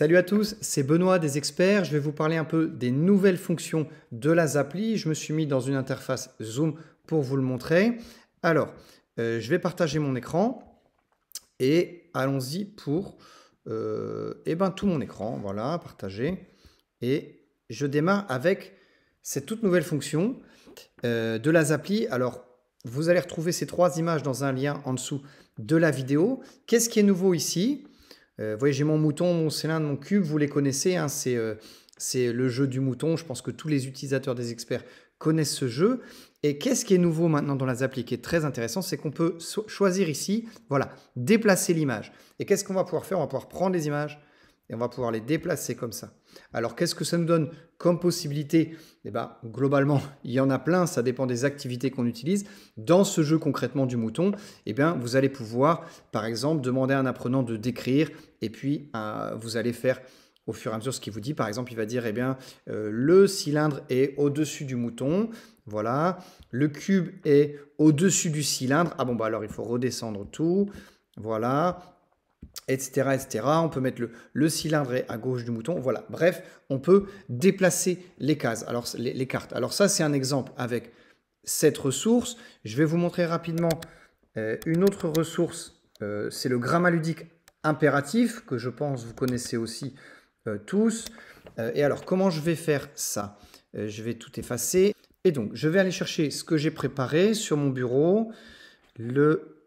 Salut à tous, c'est Benoît des experts. Je vais vous parler un peu des nouvelles fonctions de la Zapli. Je me suis mis dans une interface Zoom pour vous le montrer. Alors, euh, je vais partager mon écran et allons-y pour euh, eh ben, tout mon écran. Voilà, partager. Et je démarre avec cette toute nouvelle fonction euh, de la Zapli. Alors, vous allez retrouver ces trois images dans un lien en dessous de la vidéo. Qu'est-ce qui est nouveau ici euh, voyez, j'ai mon mouton, mon de mon cube, vous les connaissez, hein, euh, c'est le jeu du mouton. Je pense que tous les utilisateurs des experts connaissent ce jeu. Et qu'est-ce qui est nouveau maintenant dans les applis qui est très intéressant, c'est qu'on peut choisir ici, voilà, déplacer l'image. Et qu'est-ce qu'on va pouvoir faire On va pouvoir prendre les images, et on va pouvoir les déplacer comme ça. Alors qu'est-ce que ça nous donne comme possibilité eh ben, Globalement, il y en a plein, ça dépend des activités qu'on utilise. Dans ce jeu concrètement du mouton, et eh bien, vous allez pouvoir, par exemple, demander à un apprenant de décrire, et puis euh, vous allez faire au fur et à mesure ce qu'il vous dit. Par exemple, il va dire, eh bien, euh, le cylindre est au-dessus du mouton, voilà, le cube est au-dessus du cylindre, ah bon, bah alors il faut redescendre tout, voilà, etc., etc. On peut mettre le, le cylindre à gauche du mouton. Voilà. Bref, on peut déplacer les cases, alors les, cartes. Alors ça, c'est un exemple avec cette ressource. Je vais vous montrer rapidement euh, une autre ressource. Euh, c'est le gramma ludique impératif que je pense vous connaissez aussi euh, tous. et alors, comment je vais faire ça Je vais tout effacer. Et donc, je vais aller chercher ce que j'ai préparé sur mon bureau. Le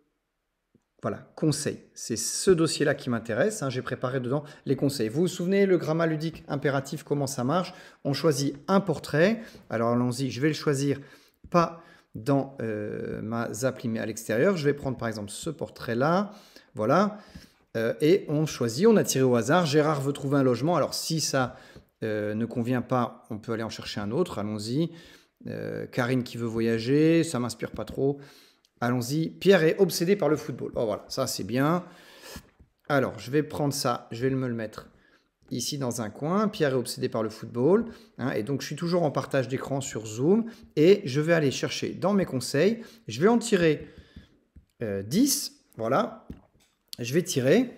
voilà, conseil. C'est ce dossier-là qui m'intéresse. Hein, j'ai préparé dedans les conseils. Vous vous souvenez, le gramma ludique impératif, comment ça marche On choisit un portrait. Alors allons-y, je vais le choisir pas dans euh, ma appli, mais à l'extérieur. Je vais prendre par exemple ce portrait-là. Voilà. Euh, et on choisit, on a tiré au hasard. Gérard veut trouver un logement. Alors si ça euh, ne convient pas, on peut aller en chercher un autre. Allons-y. Karine qui veut voyager, ça m'inspire pas trop. Allons-y. Pierre est obsédé par le football. Oh voilà, ça c'est bien. Alors, je vais prendre ça, je vais me le mettre ici dans un coin. Pierre est obsédé par le football. Hein, et donc, je suis toujours en partage d'écran sur Zoom. Et je vais aller chercher dans mes conseils. Je vais en tirer 10. Euh, voilà. Je vais tirer.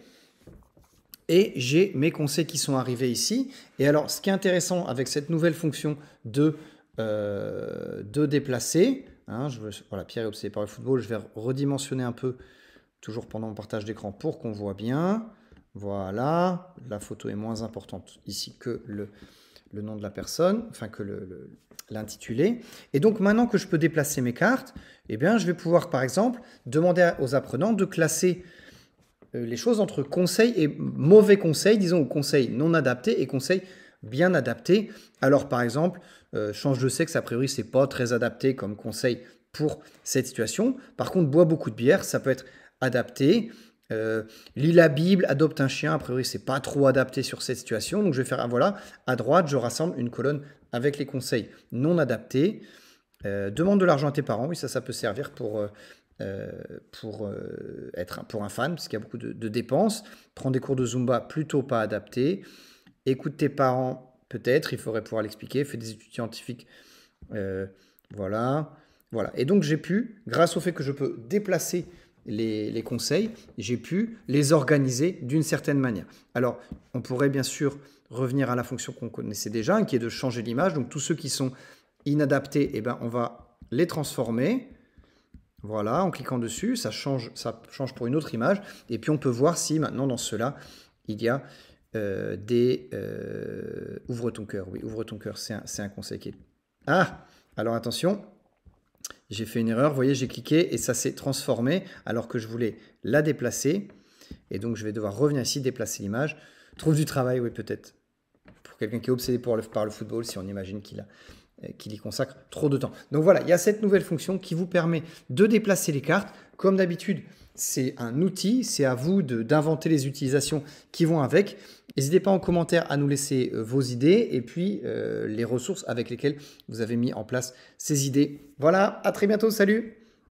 Et j'ai mes conseils qui sont arrivés ici. Et alors, ce qui est intéressant avec cette nouvelle fonction de, euh, de déplacer, Hein, je veux, voilà, Pierre est obsédé par le football. Je vais redimensionner un peu, toujours pendant mon partage d'écran, pour qu'on voit bien. Voilà, la photo est moins importante ici que le, le nom de la personne, enfin que l'intitulé. Le, et donc maintenant que je peux déplacer mes cartes, eh bien, je vais pouvoir, par exemple, demander aux apprenants de classer euh, les choses entre conseils et mauvais conseils, disons, ou conseils non adaptés et conseils bien adapté. Alors par exemple, euh, change de sexe, a priori, c'est pas très adapté comme conseil pour cette situation. Par contre, bois beaucoup de bière, ça peut être adapté. Euh, lis la Bible, adopte un chien, a priori c'est pas trop adapté sur cette situation, donc je vais faire, ah, voilà, à droite je rassemble une colonne avec les conseils non adaptés. Euh, demande de l'argent à tes parents, oui ça ça peut servir pour, pour être pour un fan, parce qu'il y a beaucoup de, de dépenses. Prends des cours de Zumba plutôt pas adaptés écoute tes parents, peut-être, il faudrait pouvoir l'expliquer, fais des études scientifiques, euh, voilà. Voilà. Et donc j'ai pu, grâce au fait que je peux déplacer les, conseils, j'ai pu les organiser d'une certaine manière. Alors, on pourrait bien sûr revenir à la fonction qu'on connaissait déjà, hein, qui est de changer l'image. Donc tous ceux qui sont inadaptés, eh ben, on va les transformer. Voilà, en cliquant dessus, ça change, ça change pour une autre image. Et puis on peut voir si maintenant dans cela, il y a euh, des... Euh, ouvre ton cœur, oui, ouvre ton cœur, c'est un, conseil qui est... Ah Alors attention, j'ai fait une erreur, vous voyez, j'ai cliqué et ça s'est transformé alors que je voulais la déplacer. Et donc, je vais devoir revenir ici, déplacer l'image. Trouve du travail, oui, peut-être. Pour quelqu'un qui est obsédé pour le, par le football, si on imagine qu'il a euh, qu'il y consacre trop de temps. Donc voilà, il y a cette nouvelle fonction qui vous permet de déplacer les cartes. Comme d'habitude, c'est un outil, c'est à vous d'inventer les utilisations qui vont avec, N'hésitez pas en commentaire à nous laisser euh, vos idées et puis euh, les ressources avec lesquelles vous avez mis en place ces idées. Voilà, à très bientôt, salut